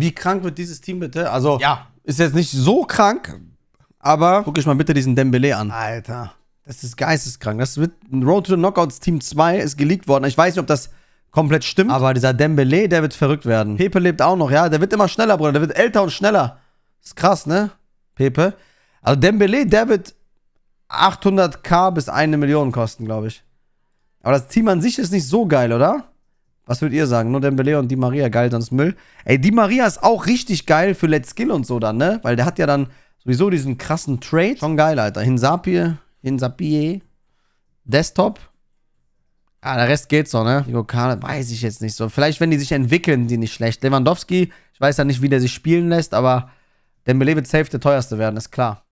Wie krank wird dieses Team bitte? Also, ja. ist jetzt nicht so krank, aber guck ich mal bitte diesen Dembele an. Alter, das ist geisteskrank. Das wird Road to the Knockouts Team 2 ist geleakt worden. Ich weiß nicht, ob das komplett stimmt, aber dieser Dembele, der wird verrückt werden. Pepe lebt auch noch, ja, der wird immer schneller, Bruder, der wird älter und schneller. Ist krass, ne? Pepe. Also Dembele, der wird 800k bis 1 Million kosten, glaube ich. Aber das Team an sich ist nicht so geil, oder? Was würdet ihr sagen? Nur Dembele und Di Maria geil, sonst Müll. Ey, Di Maria ist auch richtig geil für Let's Skill und so dann, ne? Weil der hat ja dann sowieso diesen krassen Trade. Schon geil, Alter. Hinsapie, Hinsapie, Desktop. Ah, der Rest geht so, ne? Nico Kahn, weiß ich jetzt nicht so. Vielleicht, wenn die sich entwickeln, die nicht schlecht. Lewandowski, ich weiß ja nicht, wie der sich spielen lässt, aber Dembele wird safe der teuerste werden, ist klar.